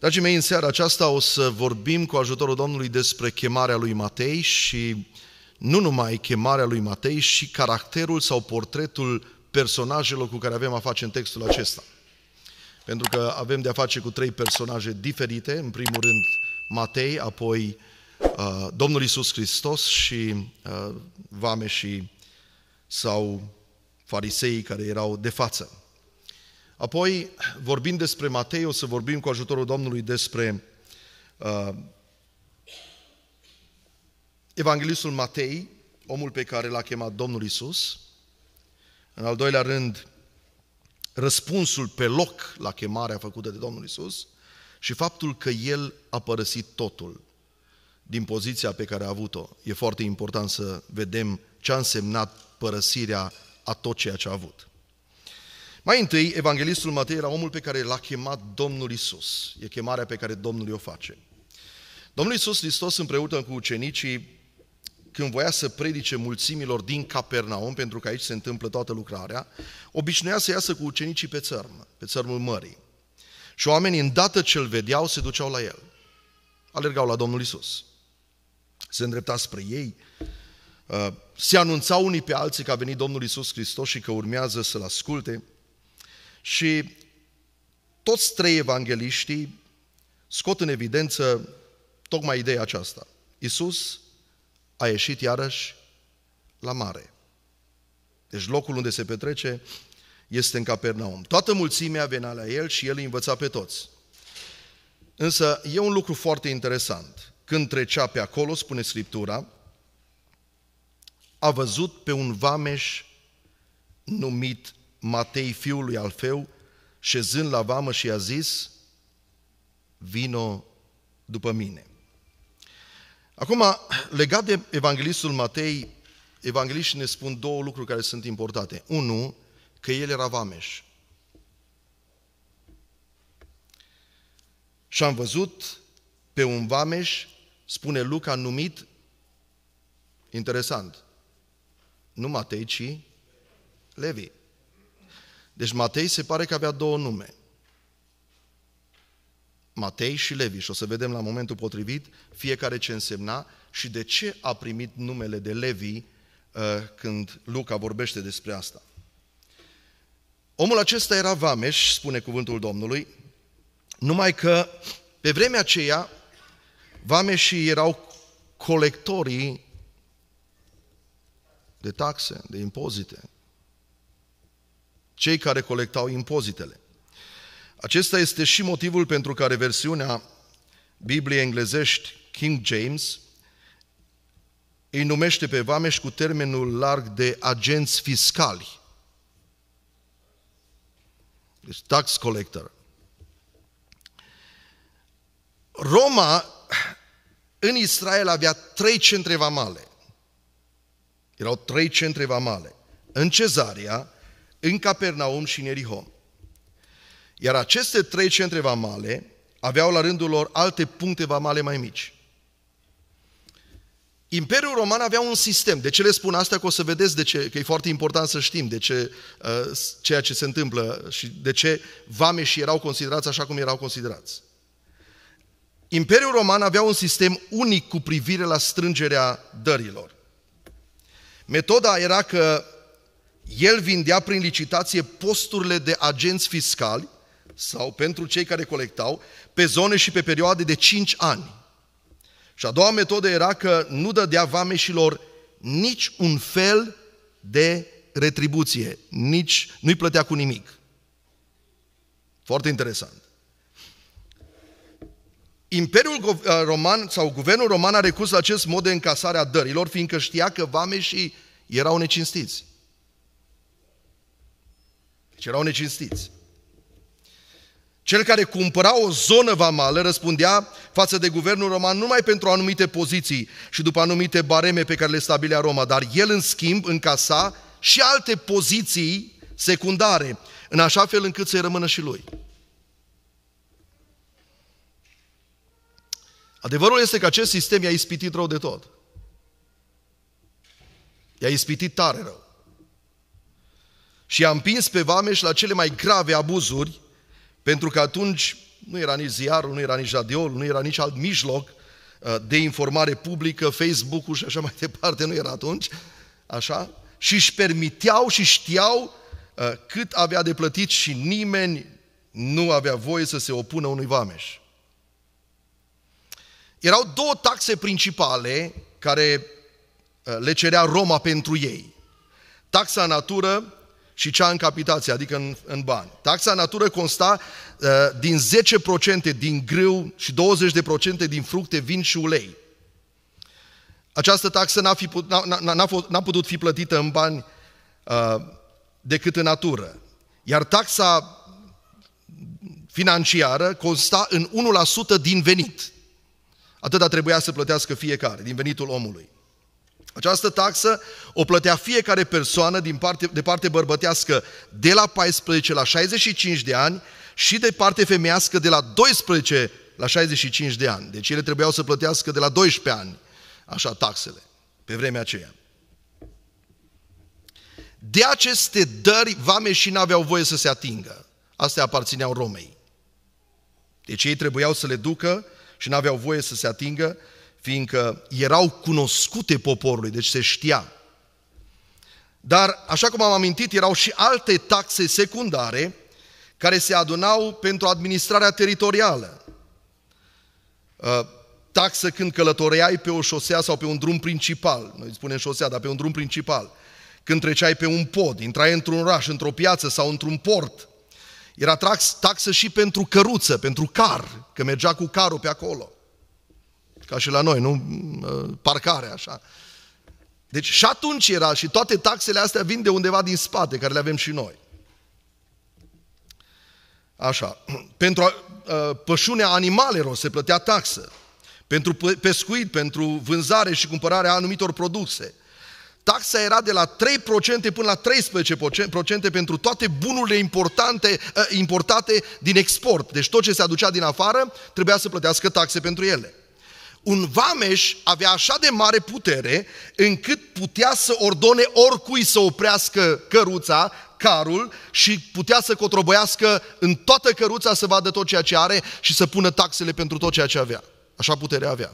Dragii mei, în seara aceasta o să vorbim cu ajutorul Domnului despre chemarea lui Matei și nu numai chemarea lui Matei, și caracterul sau portretul personajelor cu care avem a face în textul acesta. Pentru că avem de a face cu trei personaje diferite, în primul rând Matei, apoi uh, Domnul Isus Hristos și uh, vame și sau fariseii care erau de față. Apoi, vorbind despre Matei, o să vorbim cu ajutorul Domnului despre uh, Evanghelistul Matei, omul pe care l-a chemat Domnul Isus. În al doilea rând, răspunsul pe loc la chemarea făcută de Domnul Isus și faptul că el a părăsit totul din poziția pe care a avut-o. E foarte important să vedem ce a însemnat părăsirea a tot ceea ce a avut. Mai întâi, evanghelistul Matei era omul pe care l-a chemat Domnul Isus. E chemarea pe care Domnul o face. Domnul Isus Hristos împreună cu ucenicii, când voia să predice mulțimilor din Capernaum, pentru că aici se întâmplă toată lucrarea, obișnuia să iasă cu ucenicii pe țărm, pe țărmul mării. Și oamenii, îndată ce îl vedeau, se duceau la el. Alergau la Domnul Isus. Se îndrepta spre ei, uh, se anunțau unii pe alții că a venit Domnul Isus Hristos și că urmează să-L asculte. Și toți trei evangeliștii scot în evidență tocmai ideea aceasta. Iisus a ieșit iarăși la mare. Deci locul unde se petrece este în Capernaum. Toată mulțimea venea la el și el îi învăța pe toți. Însă e un lucru foarte interesant. Când trecea pe acolo, spune Scriptura, a văzut pe un vameș numit Matei, fiul lui Alfeu, șezând la vamă și a zis, vino după mine. Acum, legat de evanghelistul Matei, Evangheliștii ne spun două lucruri care sunt importante. Unu, că el era vameș. Și am văzut pe un vameș, spune Luca, numit, interesant, nu Matei, ci Levi. Deci Matei se pare că avea două nume. Matei și Levi. Și o să vedem la momentul potrivit fiecare ce însemna și de ce a primit numele de Levi uh, când Luca vorbește despre asta. Omul acesta era vameș, spune cuvântul Domnului, numai că pe vremea aceea vameșii erau colectorii de taxe, de impozite, cei care colectau impozitele. Acesta este și motivul pentru care versiunea Bibliei englezești King James îi numește pe vameș cu termenul larg de agenți fiscali. Deci tax collector. Roma în Israel avea trei centre vamale. Erau trei centre vamale. În Cezaria, în Capernaum și în Erihon. Iar aceste trei centre vamale aveau la rândul lor alte puncte vamale mai mici. Imperiul Roman avea un sistem. De ce le spun asta? Că o să vedeți de ce, că e foarte important să știm de ce, uh, ceea ce se întâmplă și de ce și erau considerați așa cum erau considerați. Imperiul Roman avea un sistem unic cu privire la strângerea dărilor. Metoda era că el vindea prin licitație posturile de agenți fiscali sau pentru cei care colectau pe zone și pe perioade de 5 ani. Și a doua metodă era că nu dădea vameșilor nici un fel de retribuție, nici nu-i plătea cu nimic. Foarte interesant. Imperiul eh, roman sau guvernul roman a recurs la acest mod de încasare a dărilor, fiindcă știa că vameșii erau necinstiți. Deci erau necinstiți. Cel care cumpăra o zonă vamală răspundea față de guvernul roman numai pentru anumite poziții și după anumite bareme pe care le stabilea Roma, dar el în schimb încasa și alte poziții secundare, în așa fel încât să-i rămână și lui. Adevărul este că acest sistem i-a ispitit rău de tot. I-a ispitit tare rău și a împins pe vameș la cele mai grave abuzuri, pentru că atunci nu era nici ziarul, nu era nici radioul, nu era nici alt mijloc uh, de informare publică, Facebook-ul și așa mai departe, nu era atunci, așa, și își permiteau și știau uh, cât avea de plătit și nimeni nu avea voie să se opună unui vameș. Erau două taxe principale care uh, le cerea Roma pentru ei. Taxa natură și cea în capitație, adică în, în bani. Taxa în natură consta uh, din 10% din grâu și 20% din fructe, vin și ulei. Această taxă n-a, fi put, n-a, n-a, n-a putut fi plătită în bani uh, decât în natură. Iar taxa financiară consta în 1% din venit. Atâta trebuia să plătească fiecare, din venitul omului. Această taxă o plătea fiecare persoană din parte, de parte bărbătească de la 14 la 65 de ani și de parte femeiască de la 12 la 65 de ani. Deci ele trebuiau să plătească de la 12 ani, așa, taxele, pe vremea aceea. De aceste dări, vame și n-aveau voie să se atingă. Astea aparțineau Romei. Deci ei trebuiau să le ducă și n-aveau voie să se atingă fiindcă erau cunoscute poporului, deci se știa. Dar, așa cum am amintit, erau și alte taxe secundare care se adunau pentru administrarea teritorială. Uh, taxă când călătoreai pe o șosea sau pe un drum principal, noi spunem șosea, dar pe un drum principal, când treceai pe un pod, intrai într-un oraș, într-o piață sau într-un port. Era taxă și pentru căruță, pentru car, că mergea cu carul pe acolo ca și la noi, nu parcare așa. Deci și atunci era și toate taxele astea vin de undeva din spate, care le avem și noi. Așa, pentru a, pășunea animalelor se plătea taxă, pentru pescuit, pentru vânzare și cumpărarea anumitor produse. Taxa era de la 3% până la 13% pentru toate bunurile importante, importate din export. Deci tot ce se aducea din afară trebuia să plătească taxe pentru ele un vameș avea așa de mare putere încât putea să ordone oricui să oprească căruța, carul și putea să cotrobăiască în toată căruța să vadă tot ceea ce are și să pună taxele pentru tot ceea ce avea. Așa putere avea.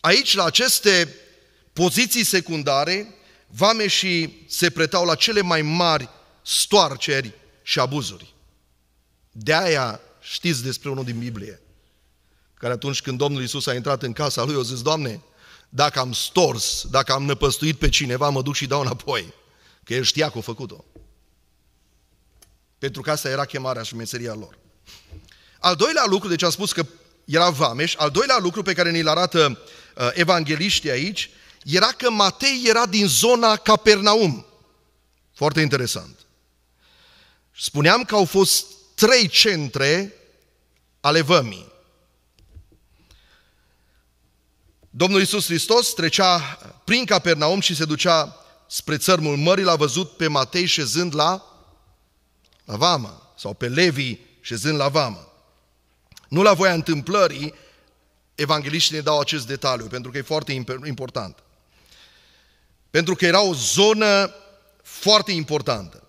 Aici, la aceste poziții secundare, vameșii se pretau la cele mai mari stoarceri și abuzuri. De-aia știți despre unul din Biblie, care atunci când Domnul Isus a intrat în casa lui, a zis, Doamne, dacă am stors, dacă am năpăstuit pe cineva, mă duc și dau înapoi. Că el știa că a făcut-o. Pentru că asta era chemarea și meseria lor. Al doilea lucru, deci am spus că era vameș, al doilea lucru pe care ne-l arată uh, evangeliștii aici, era că Matei era din zona Capernaum. Foarte interesant. Spuneam că au fost trei centre ale vămii. Domnul Iisus Hristos trecea prin Capernaum și se ducea spre țărmul mării, l-a văzut pe Matei șezând la, la vamă, sau pe Levi șezând la vamă. Nu la voia întâmplării, evangeliștii ne dau acest detaliu, pentru că e foarte important. Pentru că era o zonă foarte importantă.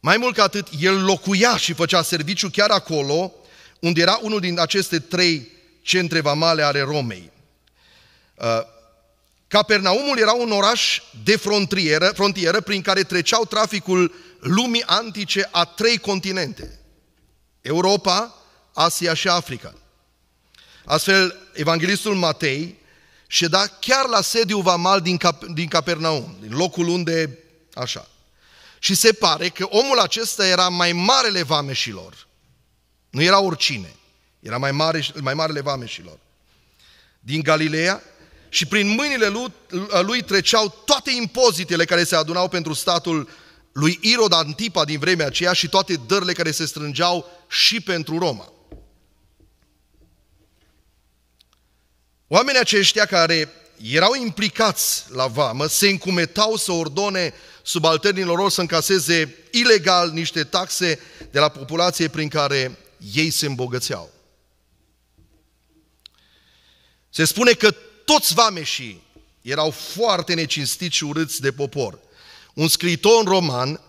Mai mult ca atât, el locuia și făcea serviciu chiar acolo, unde era unul din aceste trei centre vamale ale Romei. Uh, Capernaumul era un oraș de frontieră, frontieră prin care treceau traficul lumii antice a trei continente. Europa, Asia și Africa. Astfel, evanghelistul Matei ședea chiar la sediul vamal din, Cap- din Capernaum, din locul unde, așa, și se pare că omul acesta era mai marele vameșilor. Nu era oricine, era mai, mare, mai marele vameșilor. Din Galileea și prin mâinile lui, lui treceau toate impozitele care se adunau pentru statul lui Irod Antipa din vremea aceea și toate dările care se strângeau și pentru Roma. Oamenii aceștia care erau implicați la vamă se încumetau să ordone subalternilor lor să încaseze ilegal niște taxe de la populație prin care ei se îmbogățeau. Se spune că toți vameșii erau foarte necinstiți și urâți de popor. Un scriitor roman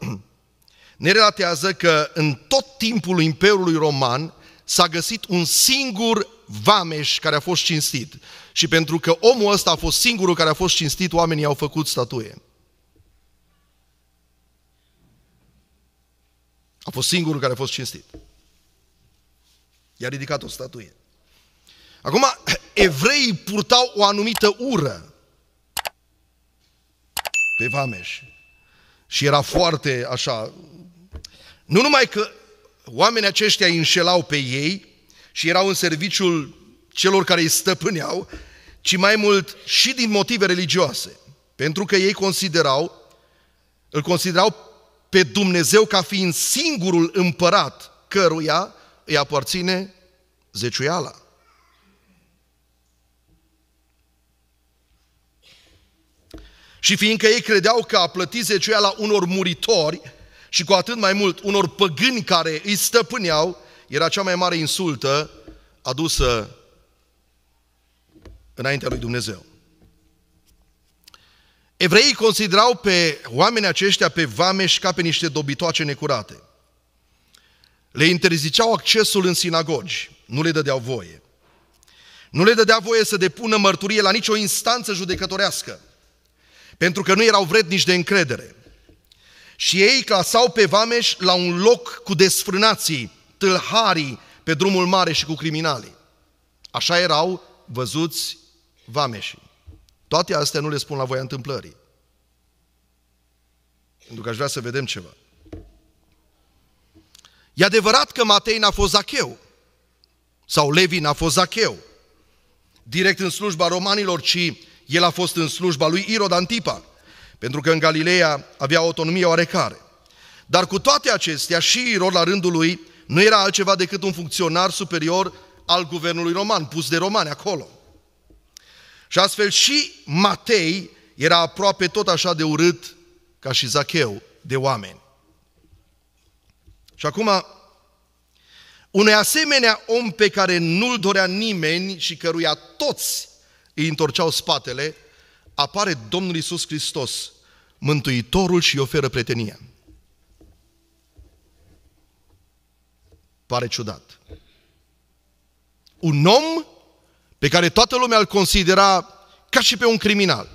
ne relatează că în tot timpul Imperiului Roman s-a găsit un singur vameș care a fost cinstit. Și pentru că omul ăsta a fost singurul care a fost cinstit, oamenii au făcut statuie. A fost singurul care a fost cinstit. I-a ridicat o statuie. Acum, evreii purtau o anumită ură pe vameș. Și era foarte așa. Nu numai că oamenii aceștia îi înșelau pe ei și erau în serviciul celor care îi stăpâneau, ci mai mult și din motive religioase. Pentru că ei considerau, îl considerau pe Dumnezeu ca fiind singurul împărat căruia îi aparține zeciuiala. Și fiindcă ei credeau că a plătit zeciuiala unor muritori și cu atât mai mult unor păgâni care îi stăpâneau, era cea mai mare insultă adusă înaintea lui Dumnezeu. Evreii considerau pe oamenii aceștia, pe vameși, ca pe niște dobitoace necurate. Le interziceau accesul în sinagogi, nu le dădeau voie. Nu le dădea voie să depună mărturie la nicio instanță judecătorească, pentru că nu erau vrednici de încredere. Și ei clasau pe vameș la un loc cu desfrânații, tâlharii pe drumul mare și cu criminalii. Așa erau văzuți vameșii. Toate astea nu le spun la voia întâmplării. Pentru că aș vrea să vedem ceva. E adevărat că Matei n-a fost Zacheu, sau Levi n-a fost Zacheu, direct în slujba romanilor, ci el a fost în slujba lui Irod Antipa, pentru că în Galileea avea autonomie oarecare. Dar cu toate acestea, și Irod, la rândul lui, nu era altceva decât un funcționar superior al guvernului roman, pus de romani acolo. Și astfel și Matei era aproape tot așa de urât ca și Zacheu de oameni. Și acum, unui asemenea om pe care nu-l dorea nimeni și căruia toți îi întorceau spatele, apare Domnul Isus Hristos, Mântuitorul și oferă prietenia. Pare ciudat. Un om pe care toată lumea îl considera ca și pe un criminal.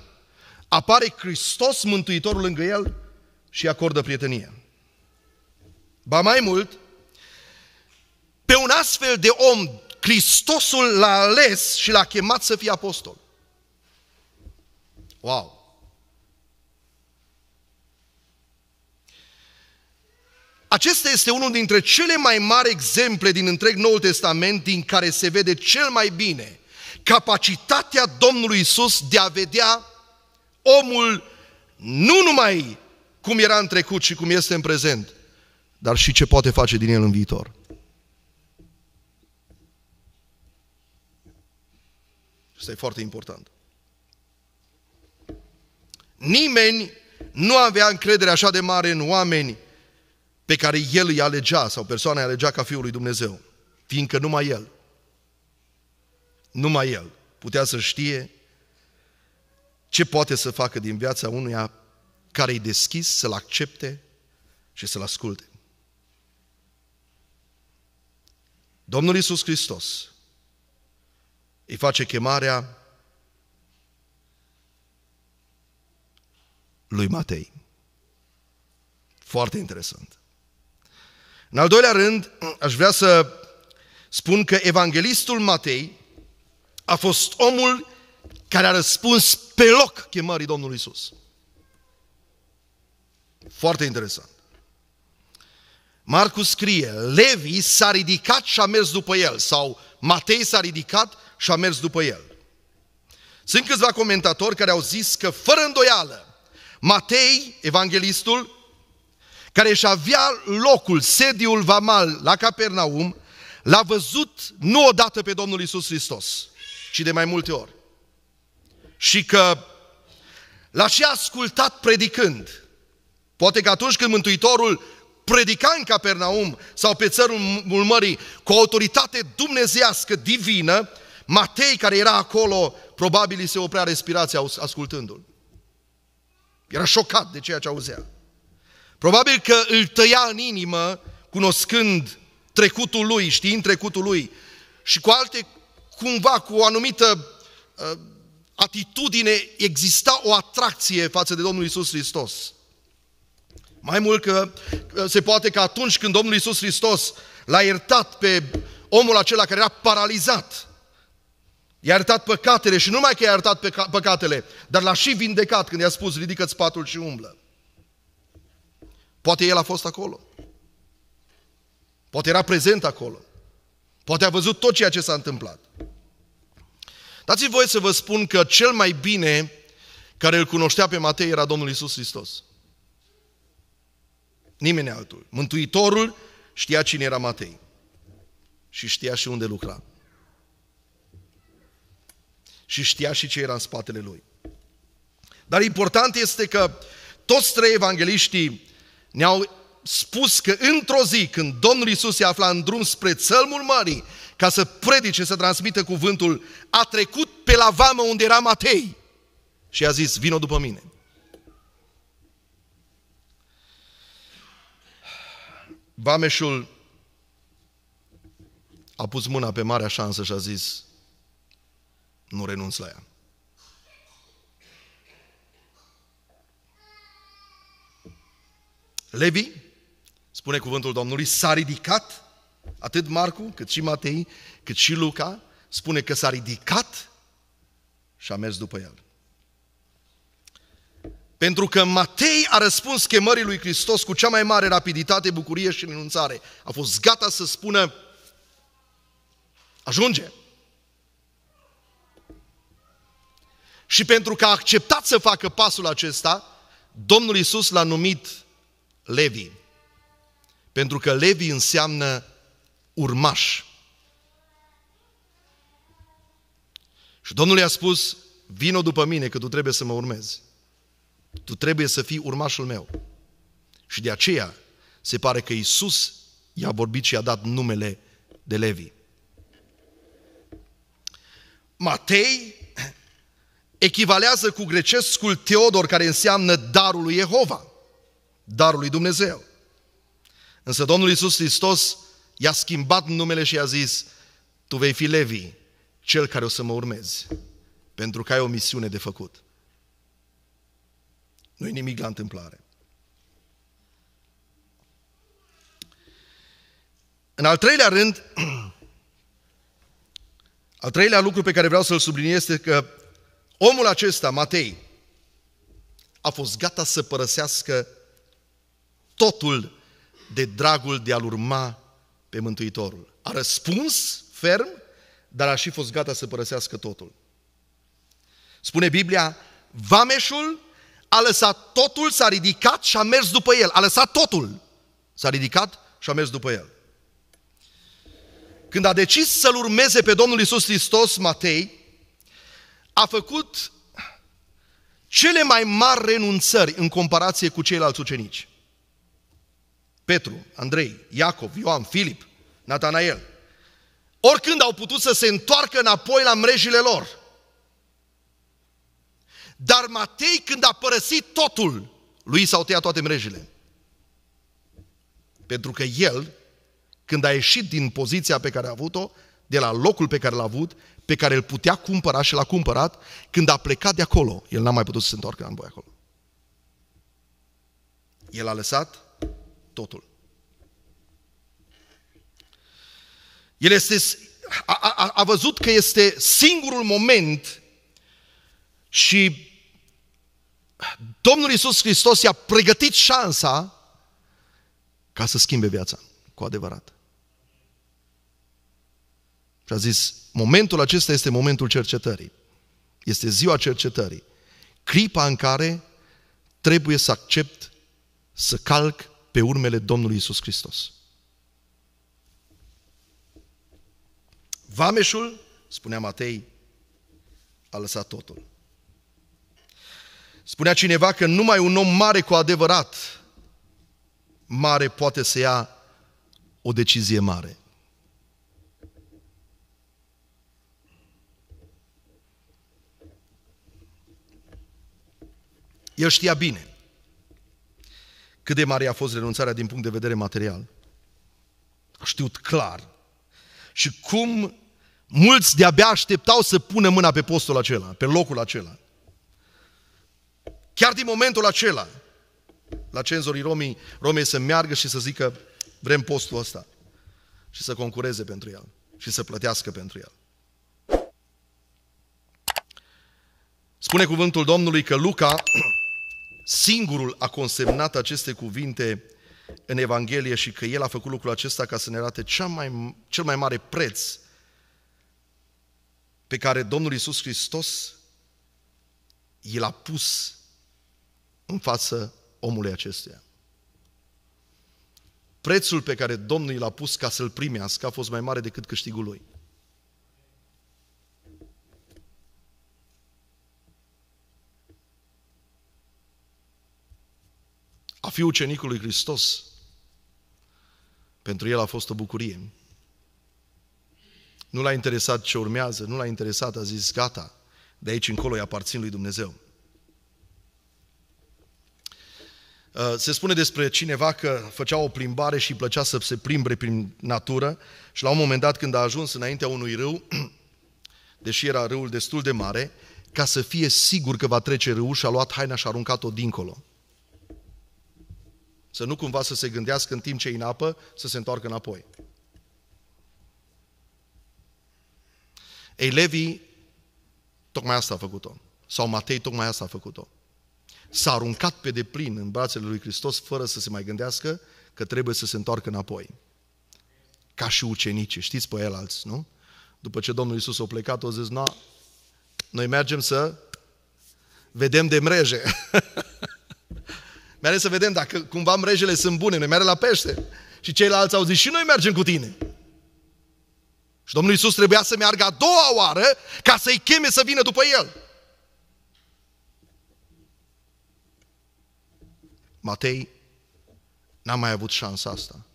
Apare Hristos Mântuitorul lângă el și acordă prietenie. Ba mai mult, pe un astfel de om, Hristosul l-a ales și l-a chemat să fie apostol. Wow! Acesta este unul dintre cele mai mari exemple din întreg Noul Testament din care se vede cel mai bine capacitatea Domnului Isus de a vedea omul nu numai cum era în trecut și cum este în prezent, dar și ce poate face din el în viitor. Asta e foarte important. Nimeni nu avea încredere așa de mare în oameni pe care el îi alegea sau persoana îi alegea ca Fiul lui Dumnezeu, fiindcă numai el numai el putea să știe ce poate să facă din viața unuia care e deschis să-l accepte și să-l asculte. Domnul Iisus Hristos îi face chemarea lui Matei. Foarte interesant. În al doilea rând, aș vrea să spun că evanghelistul Matei a fost omul care a răspuns pe loc chemării Domnului Isus. Foarte interesant. Marcu scrie, Levi s-a ridicat și a mers după el, sau Matei s-a ridicat și a mers după el. Sunt câțiva comentatori care au zis că, fără îndoială, Matei, evanghelistul, care își avea locul, sediul Vamal la Capernaum, l-a văzut nu odată pe Domnul Isus Hristos, și de mai multe ori. Și că l-a și ascultat predicând. Poate că atunci când Mântuitorul predica în Capernaum sau pe țărul mării cu o autoritate dumnezească, divină, Matei, care era acolo, probabil îi se oprea respirația ascultându-l. Era șocat de ceea ce auzea. Probabil că îl tăia în inimă, cunoscând trecutul lui, știind trecutul lui, și cu alte cumva cu o anumită uh, atitudine exista o atracție față de Domnul Isus Hristos. Mai mult că se poate că atunci când Domnul Isus Hristos l-a iertat pe omul acela care era paralizat, i-a iertat păcatele și nu numai că i-a iertat păcatele, dar l-a și vindecat când i-a spus ridică-ți patul și umblă. Poate el a fost acolo. Poate era prezent acolo. Poate a văzut tot ceea ce s-a întâmplat. Dați-mi voie să vă spun că cel mai bine care îl cunoștea pe Matei era Domnul Isus Hristos. Nimeni altul. Mântuitorul știa cine era Matei și știa și unde lucra. Și știa și ce era în spatele lui. Dar important este că toți trei evangeliștii ne-au spus că într-o zi, când Domnul Isus se afla în drum spre țălmul mării, ca să predice, să transmită cuvântul, a trecut pe la vamă unde era Matei și a zis, vino după mine. Vameșul a pus mâna pe marea șansă și a zis, nu renunț la ea. Levi spune cuvântul Domnului, s-a ridicat, atât Marcu, cât și Matei, cât și Luca, spune că s-a ridicat și a mers după el. Pentru că Matei a răspuns chemării lui Hristos cu cea mai mare rapiditate, bucurie și renunțare. A fost gata să spună, ajunge. Și pentru că a acceptat să facă pasul acesta, Domnul Isus l-a numit Levi. Pentru că Levi înseamnă urmaș. Și Domnul i-a spus, vino după mine că tu trebuie să mă urmezi. Tu trebuie să fii urmașul meu. Și de aceea se pare că Isus i-a vorbit și i-a dat numele de Levi. Matei echivalează cu grecescul Teodor, care înseamnă darul lui Jehova, darul lui Dumnezeu. Însă Domnul Iisus Hristos i-a schimbat numele și i-a zis, tu vei fi Levi, cel care o să mă urmezi, pentru că ai o misiune de făcut. Nu-i nimic la întâmplare. În al treilea rând, al treilea lucru pe care vreau să-l subliniez este că omul acesta, Matei, a fost gata să părăsească totul de dragul de a-L urma pe Mântuitorul. A răspuns ferm, dar a și fost gata să părăsească totul. Spune Biblia, vameșul a lăsat totul, s-a ridicat și a mers după el. A lăsat totul, s-a ridicat și a mers după el. Când a decis să-L urmeze pe Domnul Isus Hristos, Matei, a făcut cele mai mari renunțări în comparație cu ceilalți ucenici. Petru, Andrei, Iacov, Ioan, Filip, Natanael, oricând au putut să se întoarcă înapoi la mrejile lor. Dar Matei, când a părăsit totul, lui s-au tăiat toate mrejile. Pentru că el, când a ieșit din poziția pe care a avut-o, de la locul pe care l-a avut, pe care îl putea cumpăra și l-a cumpărat, când a plecat de acolo, el n-a mai putut să se întoarcă înapoi acolo. El a lăsat totul. El este, a, a, a văzut că este singurul moment și Domnul Isus Hristos i-a pregătit șansa ca să schimbe viața, cu adevărat. Și a zis, momentul acesta este momentul cercetării. Este ziua cercetării. Clipa în care trebuie să accept, să calc pe urmele Domnului Isus Hristos. Vameșul, spunea Matei, a lăsat totul. Spunea cineva că numai un om mare cu adevărat mare poate să ia o decizie mare. El știa bine cât de mare a fost renunțarea din punct de vedere material. A știut clar. Și cum mulți de-abia așteptau să pună mâna pe postul acela, pe locul acela. Chiar din momentul acela, la cenzorii Romii, romii să meargă și să zică, vrem postul ăsta. Și să concureze pentru el. Și să plătească pentru el. Spune cuvântul Domnului că Luca singurul a consemnat aceste cuvinte în Evanghelie și că El a făcut lucrul acesta ca să ne arate cea mai, cel mai mare preț pe care Domnul Isus Hristos i l-a pus în față omului acestuia. Prețul pe care Domnul i l-a pus ca să-l primească a fost mai mare decât câștigul lui. fi ucenicul lui Hristos, pentru el a fost o bucurie. Nu l-a interesat ce urmează, nu l-a interesat, a zis, gata, de aici încolo îi aparțin lui Dumnezeu. Uh, se spune despre cineva că făcea o plimbare și îi plăcea să se plimbre prin natură și la un moment dat când a ajuns înaintea unui râu, deși era râul destul de mare, ca să fie sigur că va trece râul și a luat haina și a aruncat-o dincolo. Să nu cumva să se gândească în timp ce e în apă, să se întoarcă înapoi. Ei, Levi, tocmai asta a făcut-o. Sau Matei, tocmai asta a făcut-o. S-a aruncat pe deplin în brațele lui Hristos fără să se mai gândească că trebuie să se întoarcă înapoi. Ca și ucenicii, știți pe el alți, nu? După ce Domnul Iisus a plecat, o zis, na, noi mergem să vedem de mreje. Mereu să vedem dacă cumva mrejele sunt bune, noi merge la pește. Și ceilalți au zis, și noi mergem cu tine. Și Domnul Iisus trebuia să meargă a doua oară ca să-i cheme să vină după el. Matei n-a mai avut șansa asta,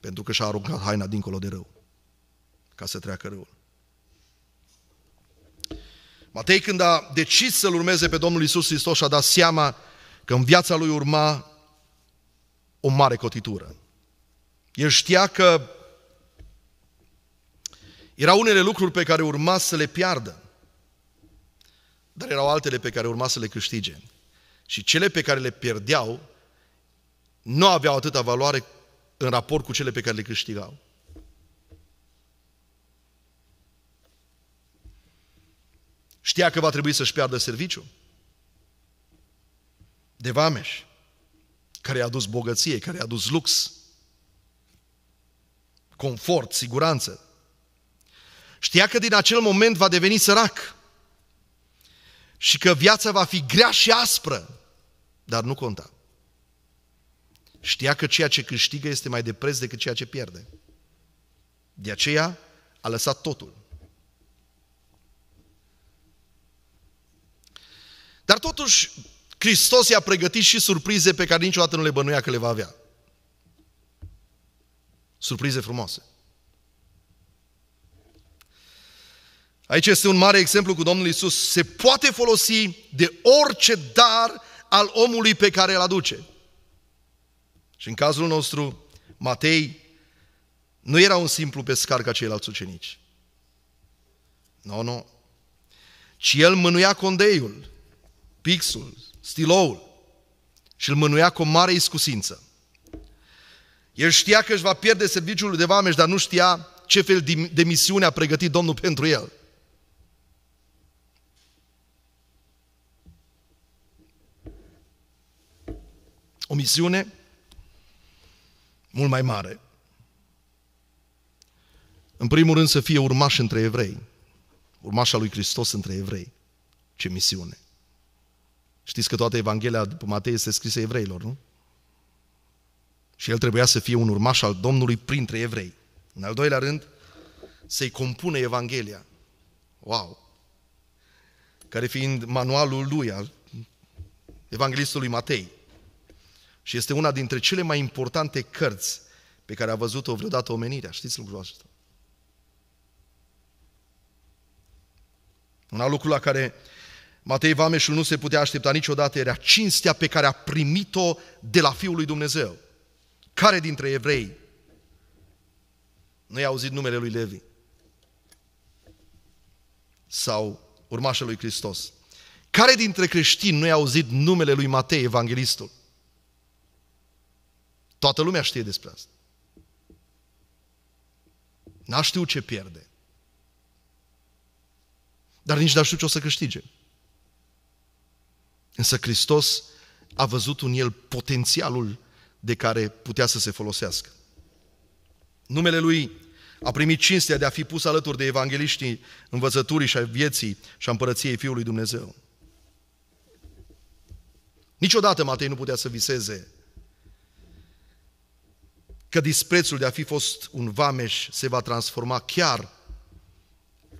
pentru că și-a aruncat haina dincolo de rău, ca să treacă răul. Matei, când a decis să-L urmeze pe Domnul Iisus Hristos, și-a dat seama că în viața lui urma o mare cotitură. El știa că erau unele lucruri pe care urma să le piardă, dar erau altele pe care urma să le câștige. Și cele pe care le pierdeau nu aveau atâta valoare în raport cu cele pe care le câștigau. Știa că va trebui să-și piardă serviciul, de vameș, care i-a adus bogăție, care i-a adus lux, confort, siguranță. Știa că din acel moment va deveni sărac și că viața va fi grea și aspră, dar nu conta. Știa că ceea ce câștigă este mai de preț decât ceea ce pierde. De aceea a lăsat totul. Dar totuși, Hristos i-a pregătit și surprize pe care niciodată nu le bănuia că le va avea. Surprize frumoase. Aici este un mare exemplu cu Domnul Isus. Se poate folosi de orice dar al omului pe care îl aduce. Și în cazul nostru, Matei nu era un simplu pescar ca ceilalți ucenici. Nu, no, nu. No. Ci el mânuia condeiul, pixul, stiloul și îl mânuia cu o mare iscusință. El știa că își va pierde serviciul de vameș, dar nu știa ce fel de misiune a pregătit Domnul pentru el. O misiune mult mai mare. În primul rând să fie urmaș între evrei, urmașa lui Hristos între evrei. Ce misiune! Știți că toată Evanghelia după Matei este scrisă evreilor, nu? Și el trebuia să fie un urmaș al Domnului printre evrei. În al doilea rând, să-i compune Evanghelia. Wow! Care fiind manualul lui, al evanghelistului Matei. Și este una dintre cele mai importante cărți pe care a văzut-o vreodată omenirea. Știți lucrul acesta? Un alt lucru la care Matei Vameșul nu se putea aștepta niciodată, era cinstea pe care a primit-o de la Fiul lui Dumnezeu. Care dintre evrei nu i-a auzit numele lui Levi? Sau urmașul lui Hristos? Care dintre creștini nu i-a auzit numele lui Matei, evanghelistul? Toată lumea știe despre asta. N-a știut ce pierde. Dar nici n-a știut ce o să câștige. Însă Hristos a văzut în el potențialul de care putea să se folosească. Numele lui a primit cinstea de a fi pus alături de evangeliștii învățăturii și a vieții și a împărăției Fiului Dumnezeu. Niciodată Matei nu putea să viseze că disprețul de a fi fost un vameș se va transforma chiar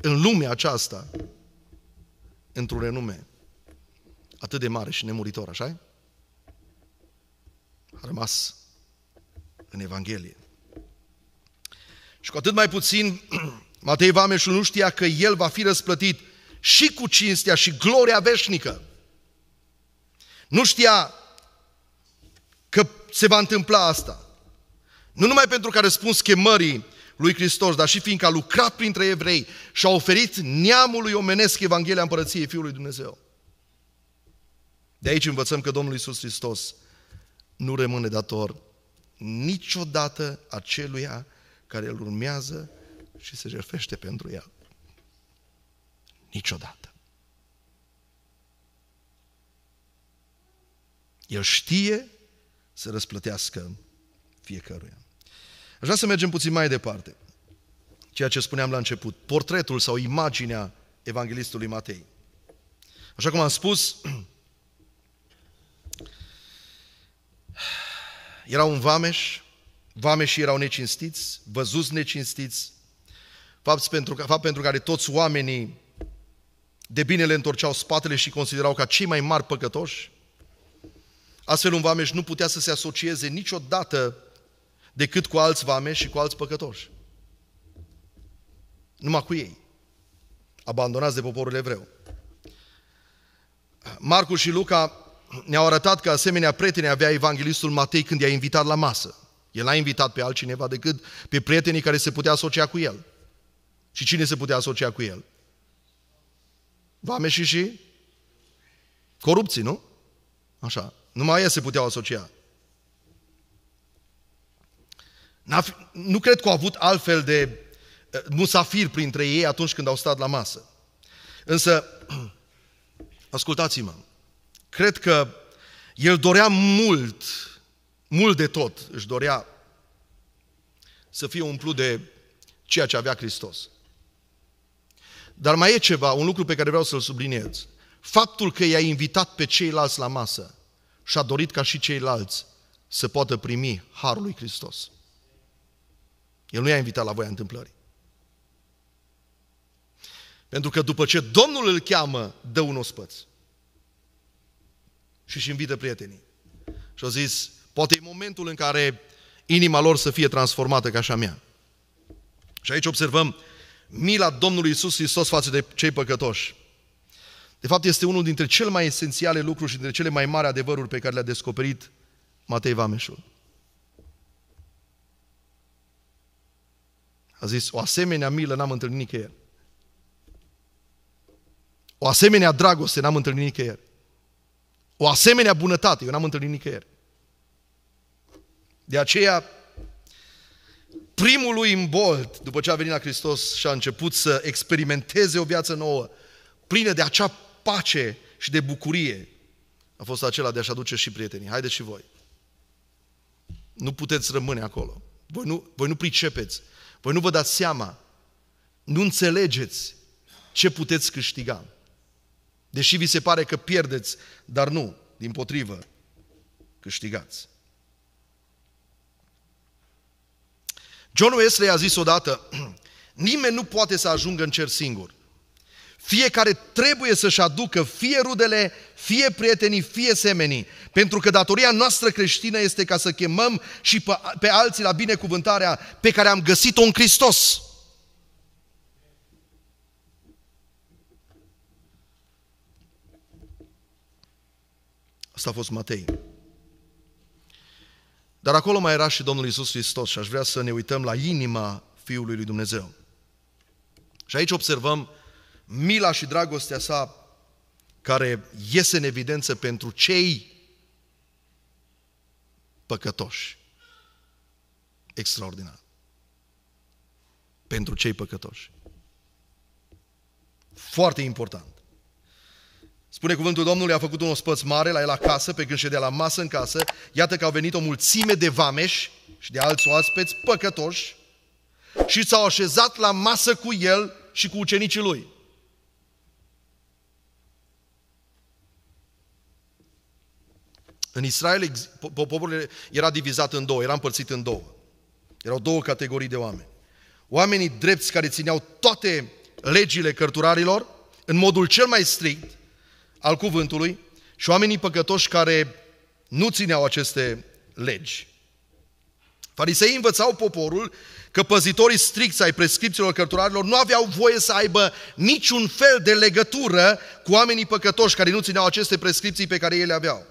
în lumea aceasta într-un renume atât de mare și nemuritor, așa A rămas în Evanghelie. Și cu atât mai puțin, Matei Vameșul nu știa că el va fi răsplătit și cu cinstea și gloria veșnică. Nu știa că se va întâmpla asta. Nu numai pentru că a răspuns chemării lui Hristos, dar și fiindcă a lucrat printre evrei și a oferit neamului omenesc Evanghelia Împărăției Fiului Dumnezeu. De aici învățăm că Domnul Iisus Hristos nu rămâne dator niciodată aceluia care îl urmează și se jefește pentru el. Niciodată. El știe să răsplătească fiecăruia. Aș vrea să mergem puțin mai departe. Ceea ce spuneam la început, portretul sau imaginea evanghelistului Matei. Așa cum am spus, erau un vameș, vameșii erau necinstiți, văzuți necinstiți, fapt pentru, fapt pentru care toți oamenii de bine le întorceau spatele și considerau ca cei mai mari păcătoși. Astfel un vameș nu putea să se asocieze niciodată decât cu alți vameși și cu alți păcătoși. Numai cu ei. Abandonați de poporul evreu. Marcu și Luca ne-au arătat că asemenea prieteni avea evanghelistul Matei când i-a invitat la masă. El n-a invitat pe altcineva decât pe prietenii care se putea asocia cu el. Și cine se putea asocia cu el? Vame și și corupții, nu? Așa. Numai ei se puteau asocia. Fi, nu cred că au avut altfel de eh, musafir printre ei atunci când au stat la masă. Însă, ascultați-mă, Cred că el dorea mult, mult de tot, își dorea să fie umplut de ceea ce avea Hristos. Dar mai e ceva, un lucru pe care vreau să-l subliniez. Faptul că i-a invitat pe ceilalți la masă și a dorit ca și ceilalți să poată primi harul lui Hristos. El nu i-a invitat la voia întâmplării. Pentru că după ce Domnul îl cheamă, dă un ospăț și își invită prietenii. Și au zis, poate e momentul în care inima lor să fie transformată ca și a mea. Și aici observăm mila Domnului Isus Hristos față de cei păcătoși. De fapt, este unul dintre cele mai esențiale lucruri și dintre cele mai mari adevăruri pe care le-a descoperit Matei Vameșul. A zis, o asemenea milă n-am întâlnit nicăieri. O asemenea dragoste n-am întâlnit nicăieri. O asemenea bunătate, eu n-am întâlnit nicăieri. De aceea, primul lui imbolt, după ce a venit la Hristos și a început să experimenteze o viață nouă, plină de acea pace și de bucurie, a fost acela de a-și aduce și prietenii. Haideți și voi. Nu puteți rămâne acolo. Voi nu, voi nu pricepeți. Voi nu vă dați seama. Nu înțelegeți ce puteți câștiga. Deși vi se pare că pierdeți, dar nu, din potrivă, câștigați. John Wesley a zis odată, nimeni nu poate să ajungă în cer singur. Fiecare trebuie să-și aducă fie rudele, fie prietenii, fie semenii. Pentru că datoria noastră creștină este ca să chemăm și pe, alții la binecuvântarea pe care am găsit-o în Hristos. Asta a fost Matei. Dar acolo mai era și Domnul Isus Hristos și aș vrea să ne uităm la inima Fiului lui Dumnezeu. Și aici observăm mila și dragostea sa care iese în evidență pentru cei păcătoși. Extraordinar. Pentru cei păcătoși. Foarte important. Spune cuvântul Domnului, a făcut un ospăț mare la el acasă, pe când ședea la masă în casă. Iată că au venit o mulțime de vameși și de alți oaspeți păcătoși și s-au așezat la masă cu el și cu ucenicii lui. În Israel poporul era divizat în două, era împărțit în două. Erau două categorii de oameni. Oamenii drepți care țineau toate legile cărturarilor, în modul cel mai strict, al cuvântului și oamenii păcătoși care nu țineau aceste legi. Fariseii învățau poporul că păzitorii stricți ai prescripțiilor cărturarilor nu aveau voie să aibă niciun fel de legătură cu oamenii păcătoși care nu țineau aceste prescripții pe care ei le aveau.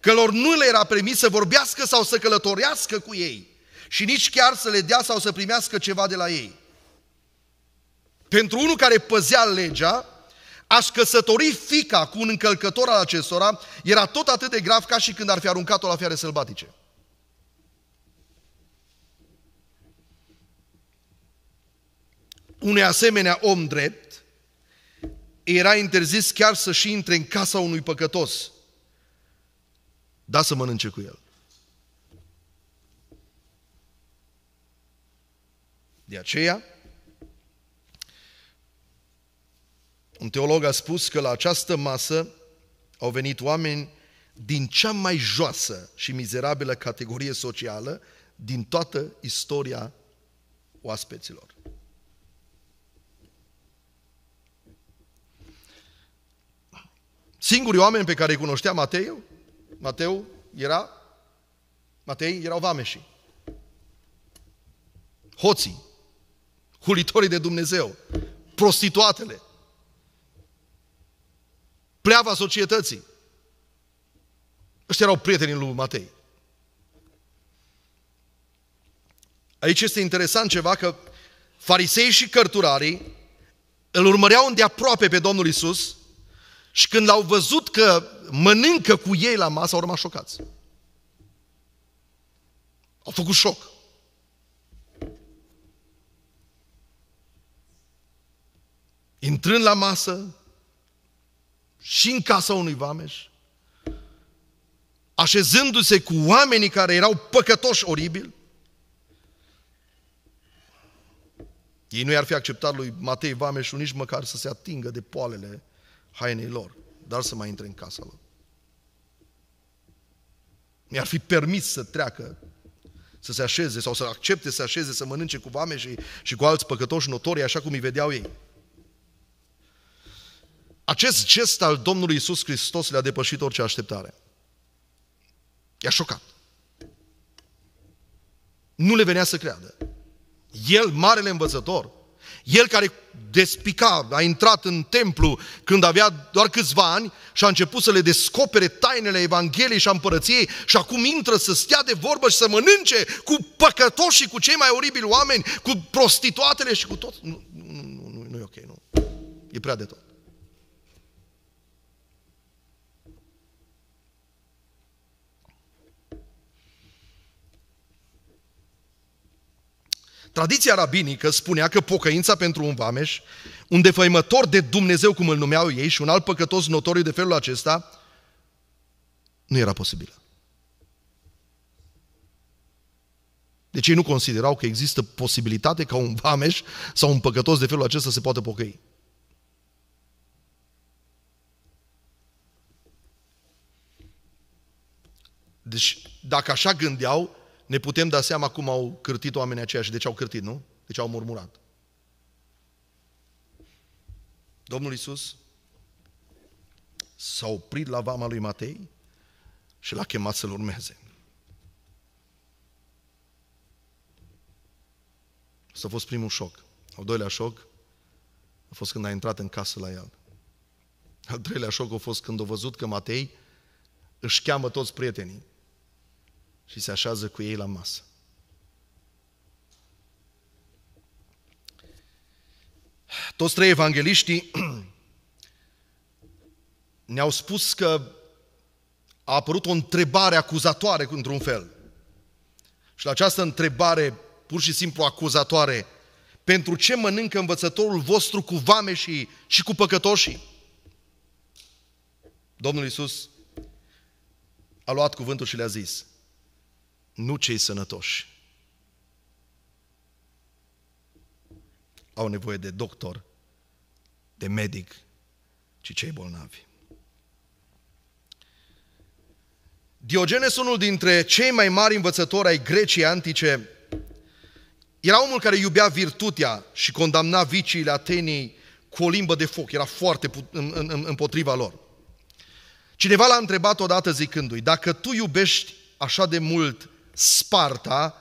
Că lor nu le era permis să vorbească sau să călătorească cu ei și nici chiar să le dea sau să primească ceva de la ei. Pentru unul care păzea legea, Aș căsători fica cu un încălcător al acestora era tot atât de grav ca și când ar fi aruncat-o la fiare sălbatice. Unui asemenea om drept era interzis chiar să și intre în casa unui păcătos, da să mănânce cu el. De aceea, Un teolog a spus că la această masă au venit oameni din cea mai joasă și mizerabilă categorie socială din toată istoria oaspeților. Singurii oameni pe care îi cunoștea Matei, Mateu era, Matei erau vameșii, hoții, hulitorii de Dumnezeu, prostituatele, pleava societății. Ăștia erau prietenii lui Matei. Aici este interesant ceva că farisei și cărturarii îl urmăreau îndeaproape pe Domnul Isus și când l-au văzut că mănâncă cu ei la masă, au rămas șocați. Au făcut șoc. Intrând la masă, și în casa unui vameș, așezându-se cu oamenii care erau păcătoși oribil. Ei nu i-ar fi acceptat lui Matei Vameșul nici măcar să se atingă de poalele hainei lor, dar să mai intre în casa lor. Mi-ar fi permis să treacă, să se așeze sau să accepte să așeze, să mănânce cu vame și, și cu alți păcătoși notori, așa cum îi vedeau ei. Acest gest al Domnului Isus Hristos le-a depășit orice așteptare. I-a șocat. Nu le venea să creadă. El, marele învățător, el care despica, a intrat în templu când avea doar câțiva ani și a început să le descopere tainele Evangheliei și a împărăției și acum intră să stea de vorbă și să mănânce cu păcătoșii, cu cei mai oribili oameni, cu prostituatele și cu tot. Nu, nu, nu, nu, nu e ok, nu. E prea de tot. Tradiția rabinică spunea că pocăința pentru un vameș, un defăimător de Dumnezeu, cum îl numeau ei, și un alt păcătos notoriu de felul acesta, nu era posibilă. Deci ei nu considerau că există posibilitate ca un vameș sau un păcătos de felul acesta se poate pocăi. Deci, dacă așa gândeau, ne putem da seama cum au cârtit oamenii aceia și de ce au cârtit, nu? De ce au murmurat. Domnul Iisus s-a oprit la vama lui Matei și l-a chemat să-l urmeze. Asta a fost primul șoc. Al doilea șoc a fost când a intrat în casă la el. Al treilea șoc a fost când a văzut că Matei își cheamă toți prietenii și se așează cu ei la masă. Toți trei evangeliștii ne-au spus că a apărut o întrebare acuzatoare, într-un fel. Și la această întrebare pur și simplu acuzatoare, pentru ce mănâncă învățătorul vostru cu și, și cu păcătoșii? Domnul Iisus a luat cuvântul și le-a zis, nu cei sănătoși. Au nevoie de doctor, de medic, ci cei bolnavi. Diogenes, unul dintre cei mai mari învățători ai Greciei antice, era omul care iubea virtutea și condamna viciile Atenei cu o limbă de foc. Era foarte împotriva lor. Cineva l-a întrebat odată zicându-i, dacă tu iubești așa de mult Sparta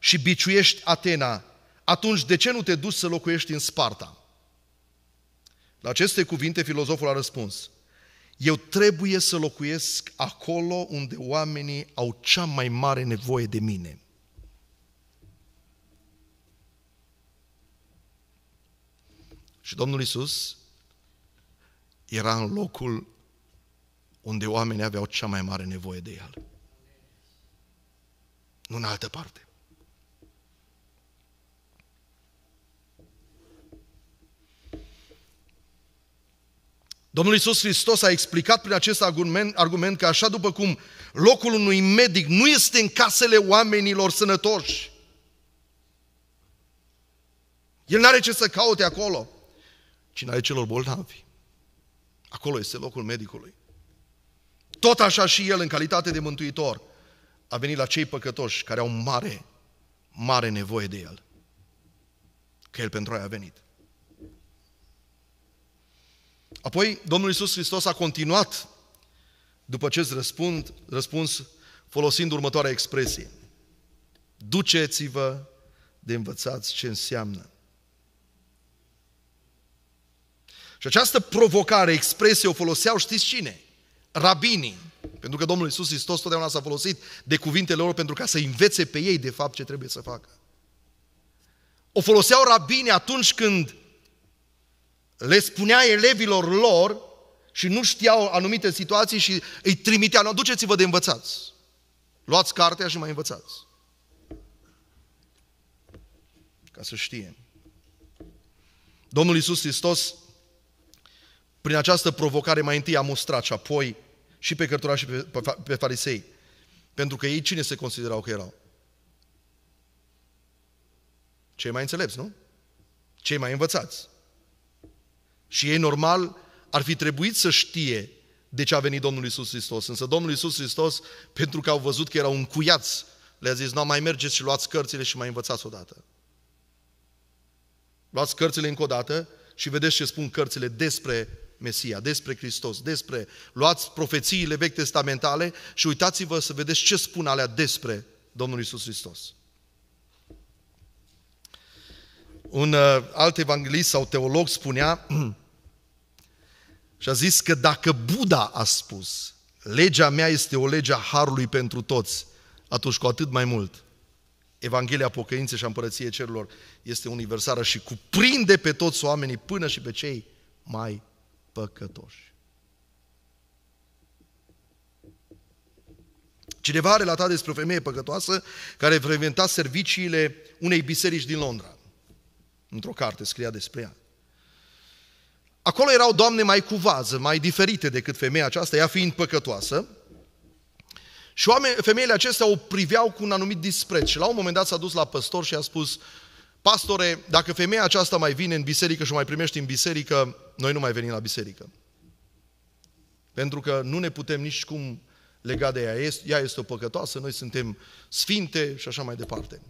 și biciuiești Atena, atunci de ce nu te duci să locuiești în Sparta? La aceste cuvinte filozoful a răspuns, eu trebuie să locuiesc acolo unde oamenii au cea mai mare nevoie de mine. Și Domnul Isus era în locul unde oamenii aveau cea mai mare nevoie de El nu în altă parte. Domnul Iisus Hristos a explicat prin acest argument, argument că așa după cum locul unui medic nu este în casele oamenilor sănătoși, el nu are ce să caute acolo, ci în ale celor bolnavi. Acolo este locul medicului. Tot așa și el, în calitate de mântuitor, a venit la cei păcătoși care au mare, mare nevoie de El. Că El pentru aia a venit. Apoi, Domnul Iisus Hristos a continuat după acest răspund, răspuns folosind următoarea expresie. Duceți-vă de învățați ce înseamnă. Și această provocare, expresie, o foloseau, știți cine? Rabinii pentru că Domnul Iisus Hristos totdeauna s-a folosit de cuvintele lor pentru ca să învețe pe ei de fapt ce trebuie să facă. O foloseau rabine atunci când le spunea elevilor lor și nu știau anumite situații și îi trimitea, nu, duceți-vă de învățați. Luați cartea și mai învățați. Ca să știe. Domnul Iisus Hristos, prin această provocare, mai întâi a mustrat și apoi și pe cărturari și pe, pe, pe farisei. Pentru că ei cine se considerau că erau? Cei mai înțelepți, nu? Cei mai învățați. Și ei, normal, ar fi trebuit să știe de ce a venit Domnul Isus Hristos. Însă Domnul Isus Hristos, pentru că au văzut că erau încuiați, le-a zis, nu, mai mergeți și luați cărțile și mai învățați odată. Luați cărțile încă o dată și vedeți ce spun cărțile despre Mesia, despre Hristos, despre... Luați profețiile vechi testamentale și uitați-vă să vedeți ce spun alea despre Domnul Isus Hristos. Un uh, alt evanghelist sau teolog spunea și a zis că dacă Buddha a spus, legea mea este o lege a harului pentru toți, atunci cu atât mai mult Evanghelia pocăinței și a împărăției cerurilor este universală și cuprinde pe toți oamenii până și pe cei mai păcătoși. Cineva a relatat despre o femeie păcătoasă care frecventa serviciile unei biserici din Londra. Într-o carte scria despre ea. Acolo erau doamne mai cu vază, mai diferite decât femeia aceasta, ea fiind păcătoasă. Și oameni, femeile acestea o priveau cu un anumit dispreț. Și la un moment dat s-a dus la păstor și a spus, Pastore, dacă femeia aceasta mai vine în biserică și o mai primești în biserică, noi nu mai venim la biserică. Pentru că nu ne putem nici cum lega de ea. Ea este o păcătoasă, noi suntem sfinte și așa mai departe.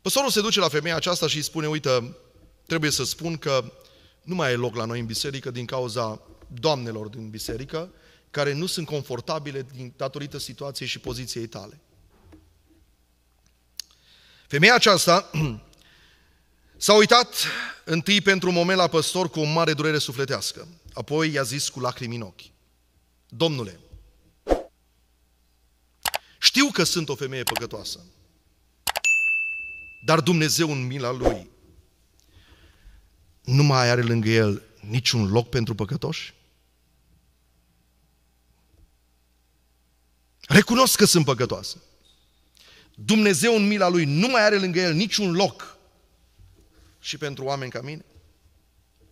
Păstorul se duce la femeia aceasta și îi spune, uite, trebuie să spun că nu mai e loc la noi în biserică din cauza doamnelor din biserică, care nu sunt confortabile din, datorită situației și poziției tale. Femeia aceasta s-a uitat întâi pentru un moment la păstor cu o mare durere sufletească. Apoi i-a zis cu lacrimi în ochi. Domnule, știu că sunt o femeie păcătoasă, dar Dumnezeu în mila Lui nu mai are lângă El niciun loc pentru păcătoși? Recunosc că sunt păcătoasă. Dumnezeu în mila Lui nu mai are lângă El niciun loc și pentru oameni ca mine?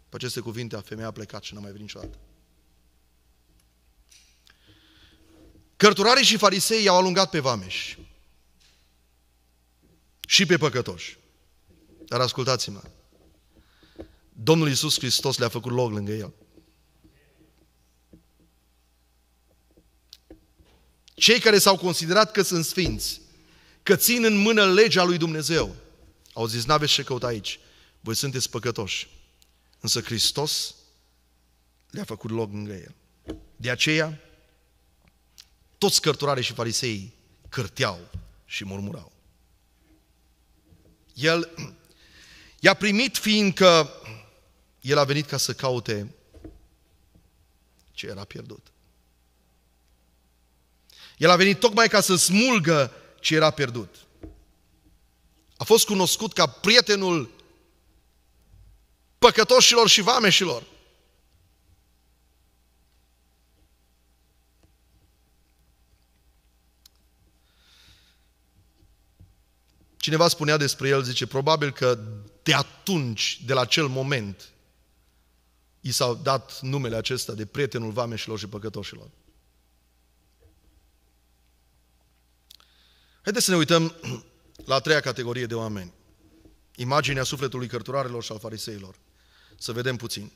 Pe aceste cuvinte, a femeia a plecat și n-a mai venit niciodată. Cărturarii și farisei i-au alungat pe vameși și pe păcătoși. Dar ascultați-mă, Domnul Iisus Hristos le-a făcut loc lângă el. Cei care s-au considerat că sunt sfinți că țin în mână legea lui Dumnezeu. Au zis, n-aveți ce căuta aici, voi sunteți păcătoși. Însă Hristos le-a făcut loc lângă el. De aceea, toți cărturarii și farisei cârteau și murmurau. El i-a primit fiindcă el a venit ca să caute ce era pierdut. El a venit tocmai ca să smulgă ce era pierdut. A fost cunoscut ca prietenul păcătoșilor și vameșilor. Cineva spunea despre el, zice, probabil că de atunci, de la acel moment, i s-au dat numele acesta de prietenul vameșilor și păcătoșilor. Haideți să ne uităm la a treia categorie de oameni. Imaginea sufletului cărturarelor și al fariseilor. Să vedem puțin.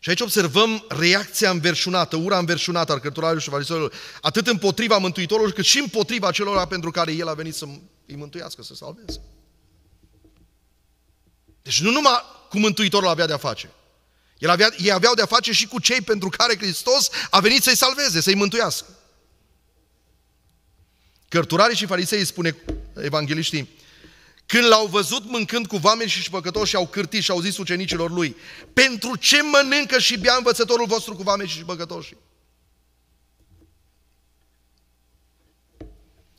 Și aici observăm reacția înverșunată, ura înverșunată al cărturarilor și fariseilor, atât împotriva Mântuitorului, cât și împotriva celor pentru care El a venit să îi mântuiască, să salveze. Deci nu numai cu Mântuitorul avea de-a face. El avea, ei aveau de-a face și cu cei pentru care Hristos a venit să-i salveze, să-i mântuiască. Cărturarii și farisei, spune evangeliștii, când l-au văzut mâncând cu vameni și păcătoși și au cârtit și au zis ucenicilor lui, pentru ce mănâncă și bea învățătorul vostru cu vameni și păcătoși?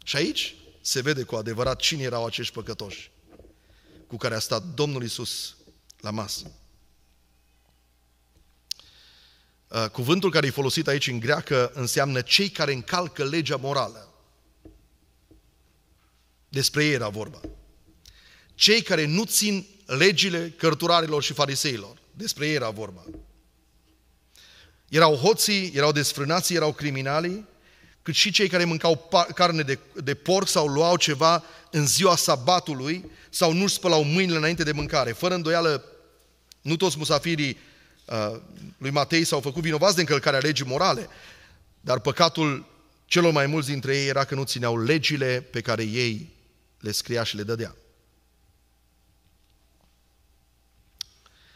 Și aici se vede cu adevărat cine erau acești păcătoși cu care a stat Domnul Isus la masă. Uh, cuvântul care e folosit aici în greacă înseamnă cei care încalcă legea morală. Despre ei era vorba. Cei care nu țin legile cărturarilor și fariseilor. Despre ei era vorba. Erau hoții, erau desfrânații, erau criminalii, cât și cei care mâncau carne de, de porc sau luau ceva în ziua sabatului sau nu-și spălau mâinile înainte de mâncare. Fără îndoială, nu toți musafirii uh, lui Matei s-au făcut vinovați de încălcarea legii morale, dar păcatul celor mai mulți dintre ei era că nu țineau legile pe care ei le scria și le dădea.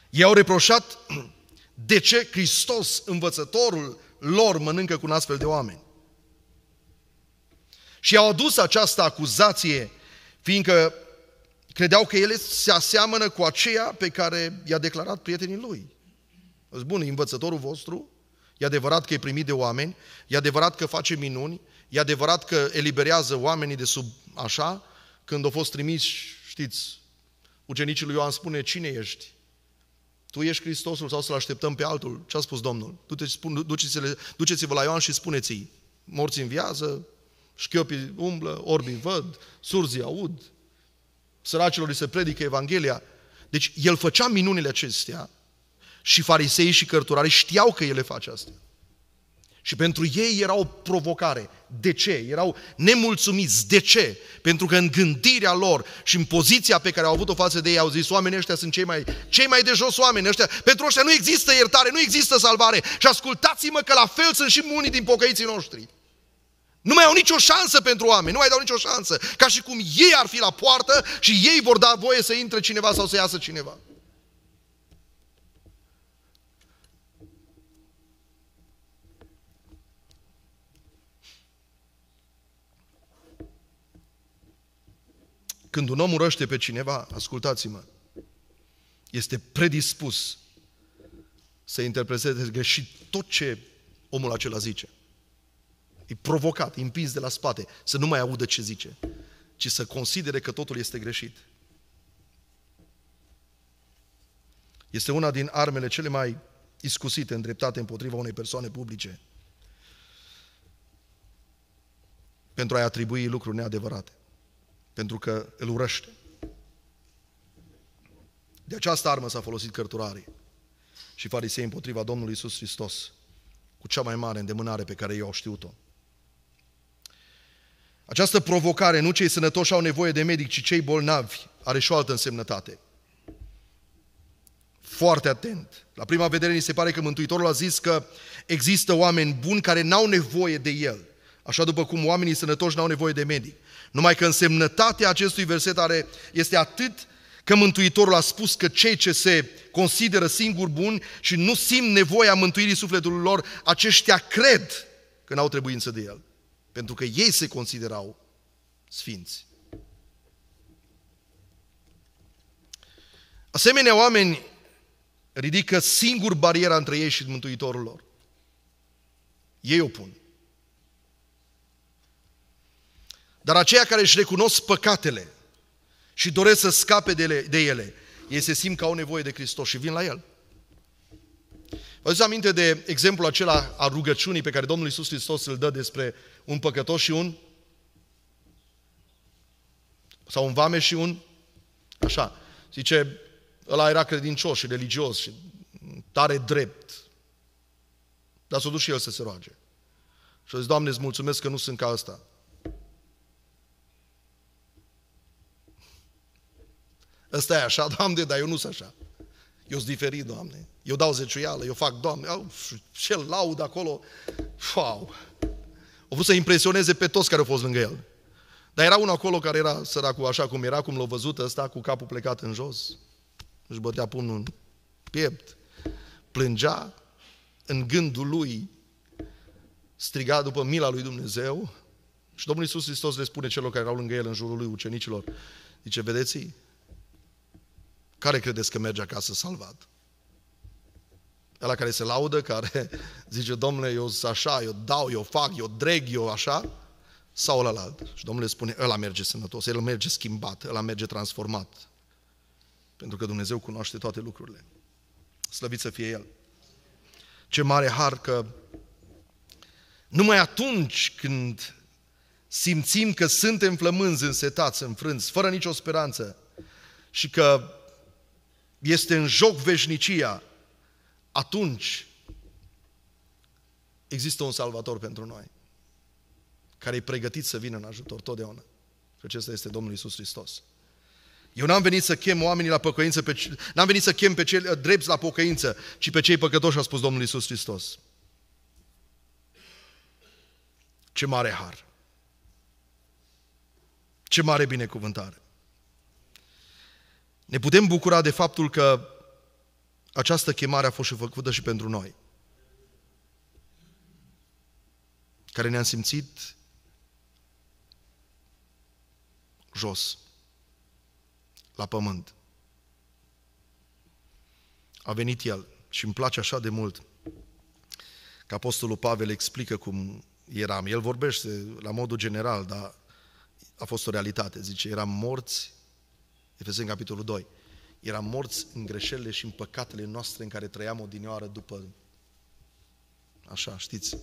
Ei au reproșat de ce Hristos, învățătorul lor, mănâncă cu un astfel de oameni. Și au adus această acuzație, fiindcă credeau că ele se aseamănă cu aceea pe care i-a declarat prietenii lui. Îți bun, învățătorul vostru, e adevărat că e primit de oameni, e adevărat că face minuni, e adevărat că eliberează oamenii de sub așa, când au fost trimiși, știți, ucenicii lui Ioan spune, cine ești? Tu ești Hristosul sau să-L așteptăm pe altul? Ce a spus Domnul? Duceți-vă la Ioan și spuneți-i, morți în viață, șchiopii umblă, orbii văd, surzii aud, săracilor îi se predică Evanghelia. Deci el făcea minunile acestea și farisei și cărturarii știau că el le face astea. Și pentru ei era o provocare. De ce? Erau nemulțumiți. De ce? Pentru că în gândirea lor și în poziția pe care au avut-o față de ei au zis oamenii ăștia sunt cei mai, cei mai de jos oameni ăștia. Pentru ăștia nu există iertare, nu există salvare. Și ascultați-mă că la fel sunt și unii din pocăiții noștri. Nu mai au nicio șansă pentru oameni, nu mai dau nicio șansă. Ca și cum ei ar fi la poartă și ei vor da voie să intre cineva sau să iasă cineva. Când un om urăște pe cineva, ascultați-mă, este predispus să interpreteze greșit tot ce omul acela zice. E provocat, e împins de la spate, să nu mai audă ce zice, ci să considere că totul este greșit. Este una din armele cele mai iscusite, îndreptate împotriva unei persoane publice pentru a-i atribui lucruri neadevărate pentru că îl urăște. De această armă s-a folosit cărturarii și farisei împotriva Domnului Isus Hristos cu cea mai mare îndemânare pe care ei au știut-o. Această provocare, nu cei sănătoși au nevoie de medic, ci cei bolnavi, are și o altă însemnătate. Foarte atent. La prima vedere ni se pare că Mântuitorul a zis că există oameni buni care n-au nevoie de el așa după cum oamenii sănătoși n-au nevoie de medic. Numai că însemnătatea acestui verset are, este atât că Mântuitorul a spus că cei ce se consideră singuri buni și nu simt nevoia mântuirii sufletului lor, aceștia cred că n-au trebuință de el, pentru că ei se considerau sfinți. Asemenea, oameni ridică singur bariera între ei și Mântuitorul lor. Ei o pun. Dar aceia care își recunosc păcatele și doresc să scape de ele, de ele ei se simt că au nevoie de Hristos și vin la El. Vă aduceți aminte de exemplul acela a rugăciunii pe care Domnul Iisus Hristos îl dă despre un păcătos și un sau un vame și un așa. Zice, ăla era credincios și religios și tare drept. Dar s-a dus și el să se roage. Și a zis, Doamne, îți mulțumesc că nu sunt ca ăsta. Ăsta e așa, Doamne, dar eu nu sunt așa. Eu sunt diferit, Doamne. Eu dau zeciuială, eu fac, Doamne, au, ce laud acolo. Wow! O vrut să impresioneze pe toți care au fost lângă el. Dar era unul acolo care era săracul așa cum era, cum l-a văzut ăsta, cu capul plecat în jos. Își bătea pumnul în piept. Plângea în gândul lui, striga după mila lui Dumnezeu. Și Domnul Iisus Hristos le spune celor care erau lângă el, în jurul lui, ucenicilor. Zice, vedeți care credeți că merge acasă salvat? Ăla care se laudă, care zice, domnule, eu sunt așa, eu dau, eu fac, eu dreg, eu așa? Sau la alt? Și Domnul le spune, ăla merge sănătos, el merge schimbat, ăla merge transformat. Pentru că Dumnezeu cunoaște toate lucrurile. Slăvit să fie El. Ce mare har că numai atunci când simțim că suntem flămânzi, însetați, înfrânți, fără nicio speranță și că este în joc veșnicia, atunci există un salvator pentru noi, care e pregătit să vină în ajutor totdeauna. Și acesta este Domnul Isus Hristos. Eu n-am venit să chem oamenii la păcăință, pe, n-am venit să chem pe cei ă, drepți la pocăință, ci pe cei păcătoși, a spus Domnul Isus Hristos. Ce mare har! Ce mare binecuvântare! Ne putem bucura de faptul că această chemare a fost și făcută și pentru noi, care ne-am simțit jos, la pământ. A venit El și îmi place așa de mult că Apostolul Pavel explică cum eram. El vorbește la modul general, dar a fost o realitate. Zice, eram morți Efeseni, capitolul 2. Eram morți în greșelile și în păcatele noastre în care trăiam odinioară după, așa, știți,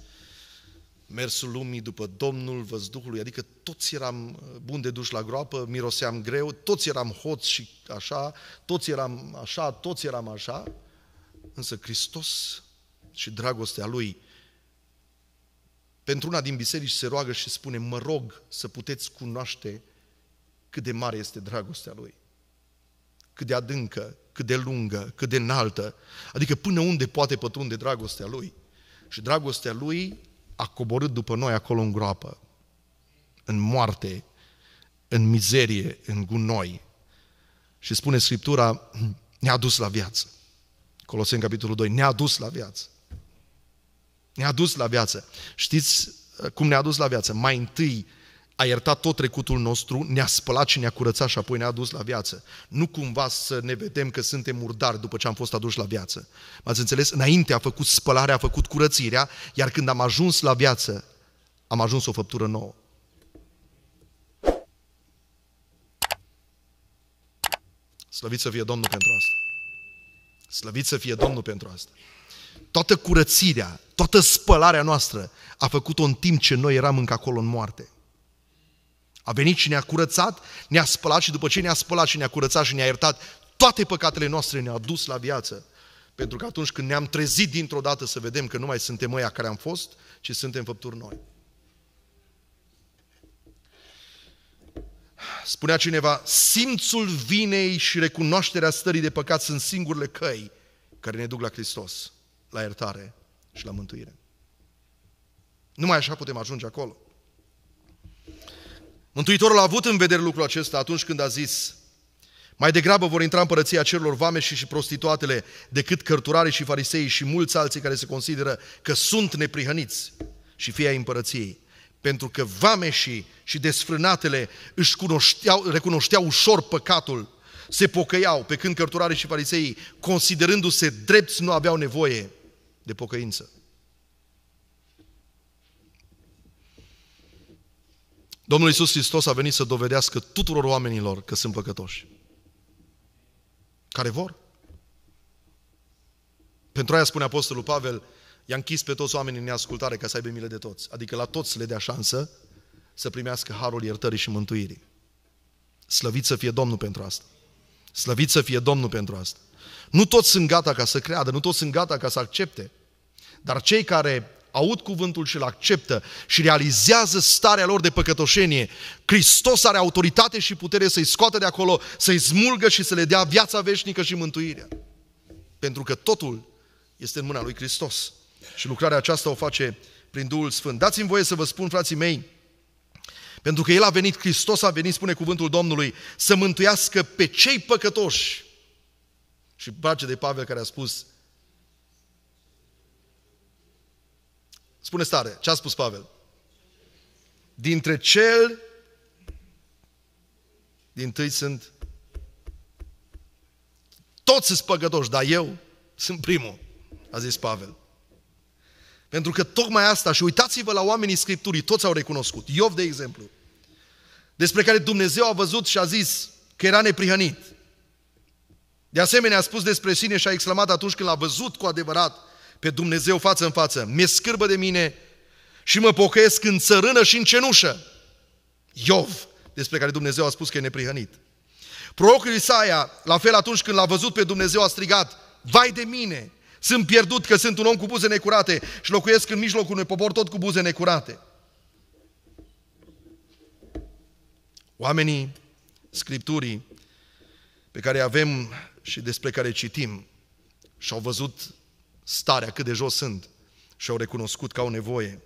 mersul lumii după Domnul văzduhului, adică toți eram uh, buni de duș la groapă, miroseam greu, toți eram hoți și așa, toți eram așa, toți eram așa, însă Hristos și dragostea Lui pentru una din biserici se roagă și spune, mă rog să puteți cunoaște cât de mare este dragostea Lui cât de adâncă, cât de lungă, cât de înaltă, adică până unde poate pătrunde dragostea Lui. Și dragostea Lui a coborât după noi acolo în groapă, în moarte, în mizerie, în gunoi. Și spune Scriptura, ne-a dus la viață. Coloseni, capitolul 2, ne-a dus la viață. Ne-a dus la viață. Știți uh, cum ne-a dus la viață? Mai întâi a iertat tot trecutul nostru, ne-a spălat și ne-a curățat și apoi ne-a adus la viață. Nu cumva să ne vedem că suntem murdari după ce am fost aduși la viață. M-ați înțeles? Înainte a făcut spălarea, a făcut curățirea, iar când am ajuns la viață, am ajuns o făptură nouă. Slăvit să fie Domnul pentru asta. Slăvit să fie Domnul pentru asta. Toată curățirea, toată spălarea noastră a făcut-o în timp ce noi eram încă acolo în moarte. A venit și ne-a curățat, ne-a spălat și după ce ne-a spălat și ne-a curățat și ne-a iertat, toate păcatele noastre ne-a dus la viață. Pentru că atunci când ne-am trezit dintr-o dată să vedem că nu mai suntem ăia care am fost, ci suntem făpturi noi. Spunea cineva, simțul vinei și recunoașterea stării de păcat sunt singurele căi care ne duc la Hristos, la iertare și la mântuire. Numai așa putem ajunge acolo. Mântuitorul a avut în vedere lucrul acesta atunci când a zis, mai degrabă vor intra în celor vame și, și prostituatele decât cărturarii și farisei și mulți alții care se consideră că sunt neprihăniți și fie ai împărăției. Pentru că vameșii și desfrânatele își cunoșteau, recunoșteau ușor păcatul, se pocăiau, pe când cărturarii și fariseii, considerându-se drepți, nu aveau nevoie de pocăință. Domnul Iisus Hristos a venit să dovedească tuturor oamenilor că sunt păcătoși. Care vor. Pentru aia spune Apostolul Pavel, i-a închis pe toți oamenii în neascultare ca să aibă milă de toți. Adică la toți le dea șansă să primească harul iertării și mântuirii. Slăvit să fie Domnul pentru asta. Slăvit să fie Domnul pentru asta. Nu toți sunt gata ca să creadă, nu toți sunt gata ca să accepte. Dar cei care aud cuvântul și îl acceptă și realizează starea lor de păcătoșenie, Hristos are autoritate și putere să-i scoată de acolo, să-i smulgă și să le dea viața veșnică și mântuirea. Pentru că totul este în mâna lui Hristos. Și lucrarea aceasta o face prin Duhul Sfânt. Dați-mi voie să vă spun, frații mei, pentru că El a venit, Hristos a venit, spune cuvântul Domnului, să mântuiască pe cei păcătoși. Și place de Pavel care a spus, Spune stare, ce a spus Pavel? Dintre cel, din tâi sunt, toți sunt păcătoși, dar eu sunt primul, a zis Pavel. Pentru că tocmai asta, și uitați-vă la oamenii Scripturii, toți au recunoscut. Iov, de exemplu, despre care Dumnezeu a văzut și a zis că era neprihănit. De asemenea, a spus despre sine și a exclamat atunci când l-a văzut cu adevărat pe Dumnezeu față în față, mi scârbă de mine și mă pocăiesc în țărână și în cenușă. Iov, despre care Dumnezeu a spus că e neprihănit. Prorocul Isaia, la fel atunci când l-a văzut pe Dumnezeu, a strigat, Vai de mine, sunt pierdut că sunt un om cu buze necurate și locuiesc în mijlocul unui popor tot cu buze necurate. Oamenii Scripturii pe care avem și despre care citim și-au văzut starea, cât de jos sunt și au recunoscut că au nevoie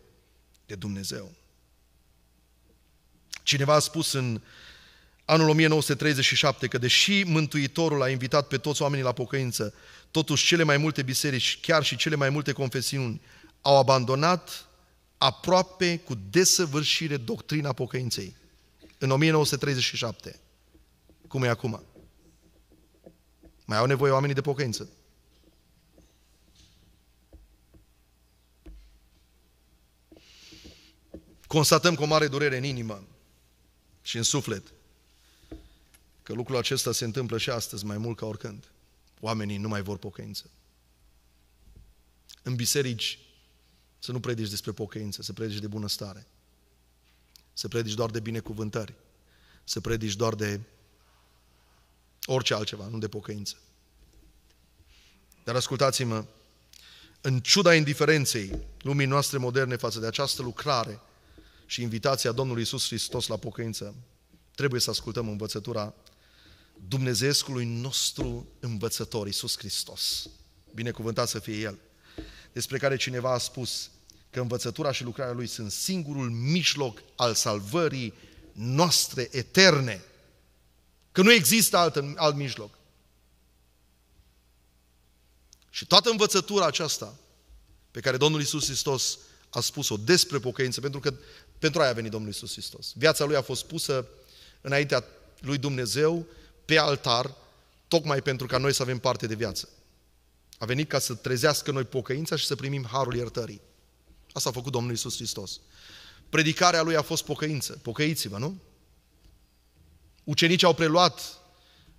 de Dumnezeu. Cineva a spus în anul 1937 că deși Mântuitorul a invitat pe toți oamenii la pocăință, totuși cele mai multe biserici, chiar și cele mai multe confesiuni, au abandonat aproape cu desăvârșire doctrina pocăinței. În 1937. Cum e acum? Mai au nevoie oamenii de pocăință. Constatăm cu o mare durere în inimă și în suflet că lucrul acesta se întâmplă și astăzi mai mult ca oricând. Oamenii nu mai vor pocăință. În biserici să nu predici despre pocăință, să predici de bunăstare. Să predici doar de binecuvântări. Să predici doar de orice altceva, nu de pocăință. Dar ascultați-mă, în ciuda indiferenței lumii noastre moderne față de această lucrare și invitația Domnului Isus Hristos la pocăință. Trebuie să ascultăm învățătura Dumnezeescului nostru învățător, Isus Hristos. Binecuvântat să fie El. Despre care cineva a spus că învățătura și lucrarea Lui sunt singurul mijloc al salvării noastre eterne. Că nu există alt, alt mijloc. Și toată învățătura aceasta pe care Domnul Isus Hristos a spus-o despre pocăință, pentru că pentru aia a venit Domnul Isus Hristos. Viața lui a fost pusă înaintea lui Dumnezeu pe altar, tocmai pentru ca noi să avem parte de viață. A venit ca să trezească noi pocăința și să primim harul iertării. Asta a făcut Domnul Isus Hristos. Predicarea lui a fost pocăință. Pocăiți-vă, nu? Ucenicii au preluat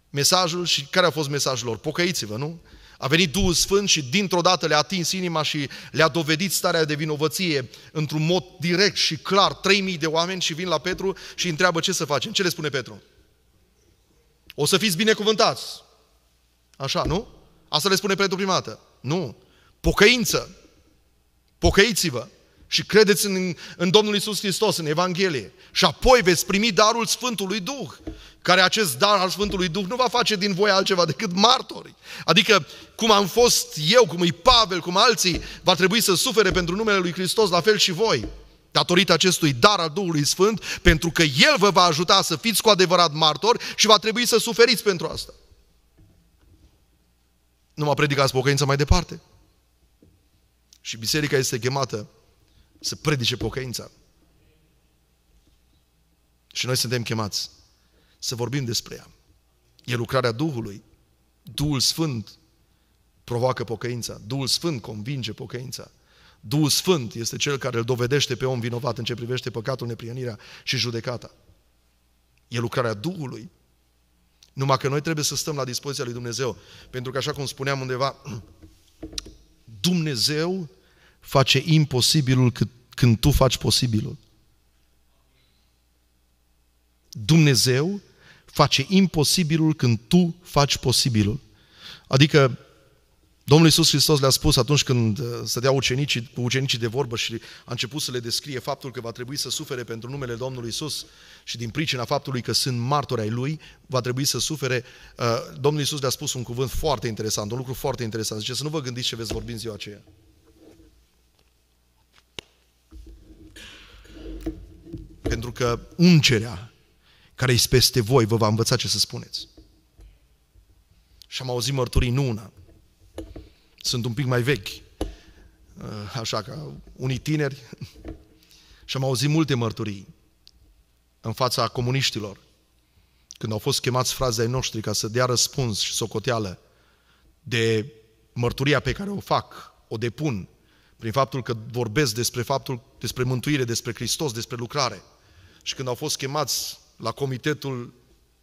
mesajul și care a fost mesajul lor? Pocăiți-vă, nu? A venit Duhul Sfânt și dintr-o dată le-a atins inima și le-a dovedit starea de vinovăție într-un mod direct și clar. 3000 de oameni și vin la Petru și întreabă ce să facem. Ce le spune Petru? O să fiți binecuvântați. Așa, nu? Asta le spune Petru prima dată. Nu. Pocăință. Pocăiți-vă și credeți în, în Domnul Isus Hristos, în Evanghelie. Și apoi veți primi darul Sfântului Duh, care acest dar al Sfântului Duh nu va face din voi altceva decât martori. Adică, cum am fost eu, cum e Pavel, cum alții, va trebui să sufere pentru numele lui Hristos, la fel și voi. Datorită acestui dar al Duhului Sfânt, pentru că El vă va ajuta să fiți cu adevărat martori și va trebui să suferiți pentru asta. Nu mă predicați pocăința mai departe. Și biserica este chemată să predice pocăința. Și noi suntem chemați să vorbim despre ea. E lucrarea Duhului. Duhul Sfânt provoacă pocăința. Duhul Sfânt convinge pocăința. Duhul Sfânt este cel care îl dovedește pe om vinovat în ce privește păcatul, neprienirea și judecata. E lucrarea Duhului. Numai că noi trebuie să stăm la dispoziția lui Dumnezeu. Pentru că, așa cum spuneam undeva, Dumnezeu face imposibilul când tu faci posibilul. Dumnezeu face imposibilul când tu faci posibilul. Adică Domnul Iisus Hristos le-a spus atunci când uh, stăteau ucenicii, cu ucenicii de vorbă și a început să le descrie faptul că va trebui să sufere pentru numele Domnului Iisus și din pricina faptului că sunt martori ai Lui, va trebui să sufere. Uh, Domnul Iisus le-a spus un cuvânt foarte interesant, un lucru foarte interesant. Zice să nu vă gândiți ce veți vorbi în ziua aceea. Pentru că uncerea care este peste voi vă va învăța ce să spuneți. Și am auzit mărturii, nu una. Sunt un pic mai vechi, uh, așa ca unii tineri. Și am auzit multe mărturii în fața comuniștilor, când au fost chemați frazei noștri ca să dea răspuns și socoteală de mărturia pe care o fac, o depun, prin faptul că vorbesc despre faptul, despre mântuire, despre Hristos, despre lucrare și când au fost chemați la comitetul,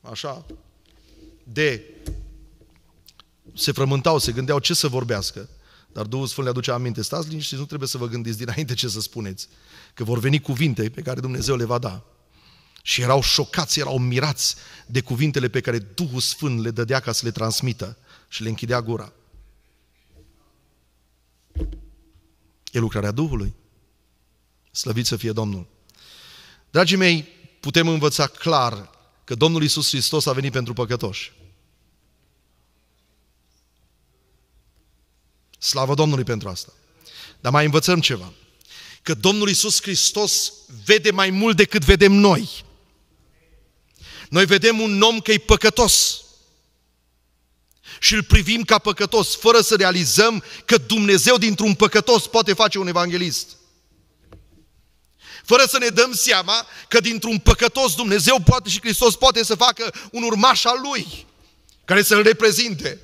așa, de se frământau, se gândeau ce să vorbească. Dar Duhul Sfânt le aduce aminte, stați liniștiți, nu trebuie să vă gândiți dinainte ce să spuneți, că vor veni cuvinte pe care Dumnezeu le va da. Și erau șocați, erau mirați de cuvintele pe care Duhul Sfânt le dădea ca să le transmită și le închidea gura. E lucrarea Duhului. Slăvit să fie Domnul! Dragii mei, putem învăța clar că Domnul Isus Hristos a venit pentru păcătoși. Slavă Domnului pentru asta. Dar mai învățăm ceva. Că Domnul Isus Hristos vede mai mult decât vedem noi. Noi vedem un om că e păcătos și îl privim ca păcătos, fără să realizăm că Dumnezeu dintr-un păcătos poate face un evanghelist fără să ne dăm seama că dintr-un păcătos Dumnezeu poate și Hristos poate să facă un urmaș al Lui, care să-L reprezinte.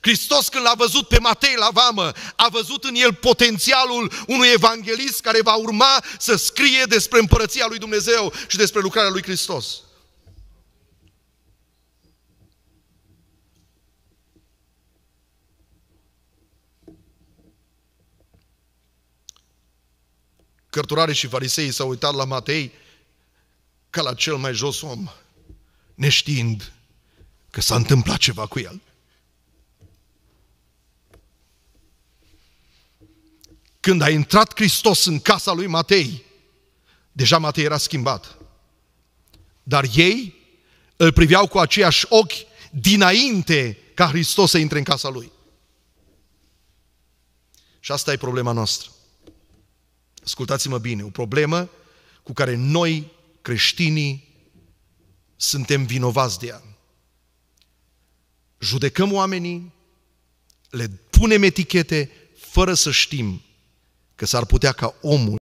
Hristos când l-a văzut pe Matei la vamă, a văzut în el potențialul unui evanghelist care va urma să scrie despre împărăția lui Dumnezeu și despre lucrarea lui Hristos. Cărturarii și fariseii s-au uitat la Matei ca la cel mai jos om, neștiind că s-a întâmplat ceva cu el. Când a intrat Hristos în casa lui Matei, deja Matei era schimbat. Dar ei îl priveau cu aceiași ochi dinainte ca Hristos să intre în casa lui. Și asta e problema noastră ascultați-mă bine, o problemă cu care noi, creștinii, suntem vinovați de ea. Judecăm oamenii, le punem etichete fără să știm că s-ar putea ca omul